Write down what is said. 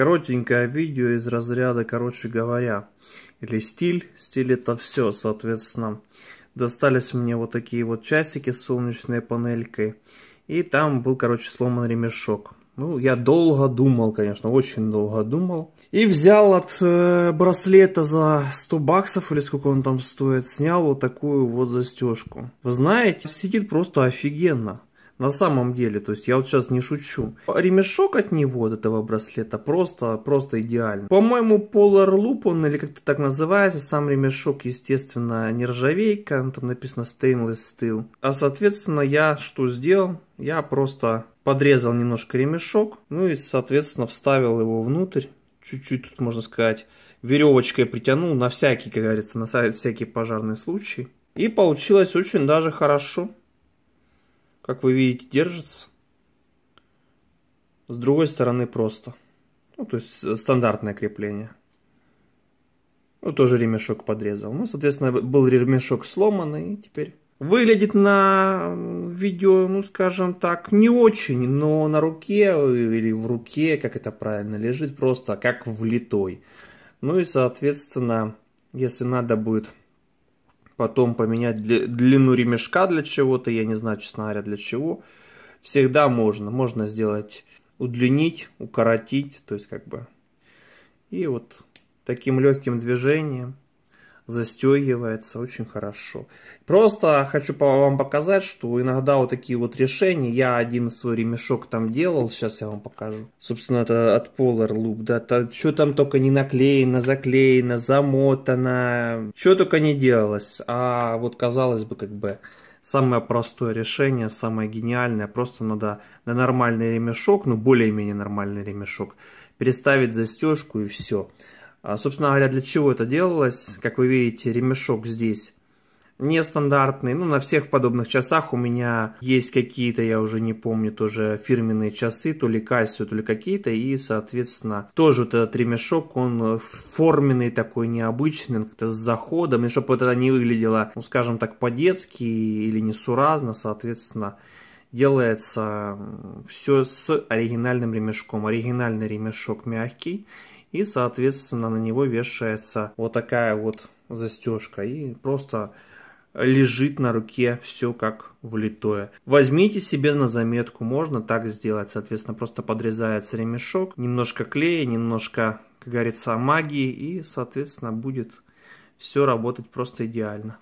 Коротенькое видео из разряда, короче говоря, или стиль. Стиль это все, соответственно. Достались мне вот такие вот часики с солнечной панелькой. И там был, короче, сломан ремешок. Ну, я долго думал, конечно, очень долго думал. И взял от э, браслета за 100 баксов, или сколько он там стоит, снял вот такую вот застежку. Вы знаете, сидит просто офигенно. На самом деле, то есть я вот сейчас не шучу. Ремешок от него, от этого браслета, просто, просто идеально. По-моему, Polar Loop, он или как-то так называется, сам ремешок, естественно, нержавейка, там написано Stainless Steel. А, соответственно, я что сделал? Я просто подрезал немножко ремешок, ну и, соответственно, вставил его внутрь. Чуть-чуть тут, можно сказать, веревочкой притянул на всякий, как говорится, на всякий пожарный случай. И получилось очень даже хорошо как вы видите, держится. С другой стороны просто. Ну, то есть э, стандартное крепление. Ну, тоже ремешок подрезал. Ну, соответственно, был ремешок сломанный, теперь... Выглядит на видео, ну, скажем так, не очень, но на руке э, или в руке, как это правильно, лежит просто как влитой. Ну и, соответственно, если надо будет потом поменять длину ремешка для чего-то, я не знаю, честно говоря, для чего. Всегда можно, можно сделать, удлинить, укоротить, то есть как бы. И вот таким легким движением застегивается очень хорошо. Просто хочу вам показать, что иногда вот такие вот решения, я один свой ремешок там делал, сейчас я вам покажу. Собственно, это от Polar Loop, да, то, что там только не наклеено, заклеено, замотано, что только не делалось. А вот казалось бы, как бы, самое простое решение, самое гениальное, просто надо на нормальный ремешок, ну более-менее нормальный ремешок, переставить застежку и все. А, собственно говоря, для чего это делалось? Как вы видите, ремешок здесь нестандартный. Ну, на всех подобных часах у меня есть какие-то, я уже не помню, тоже фирменные часы, то ли Casio, то ли какие-то. И, соответственно, тоже вот этот ремешок, он форменный такой, необычный, как-то с заходом. И чтобы это не выглядело, ну, скажем так, по-детски или несуразно, соответственно, делается все с оригинальным ремешком. Оригинальный ремешок мягкий и, соответственно, на него вешается вот такая вот застежка и просто лежит на руке все как влитое. Возьмите себе на заметку, можно так сделать, соответственно, просто подрезается ремешок, немножко клея, немножко, как говорится, магии и, соответственно, будет все работать просто идеально.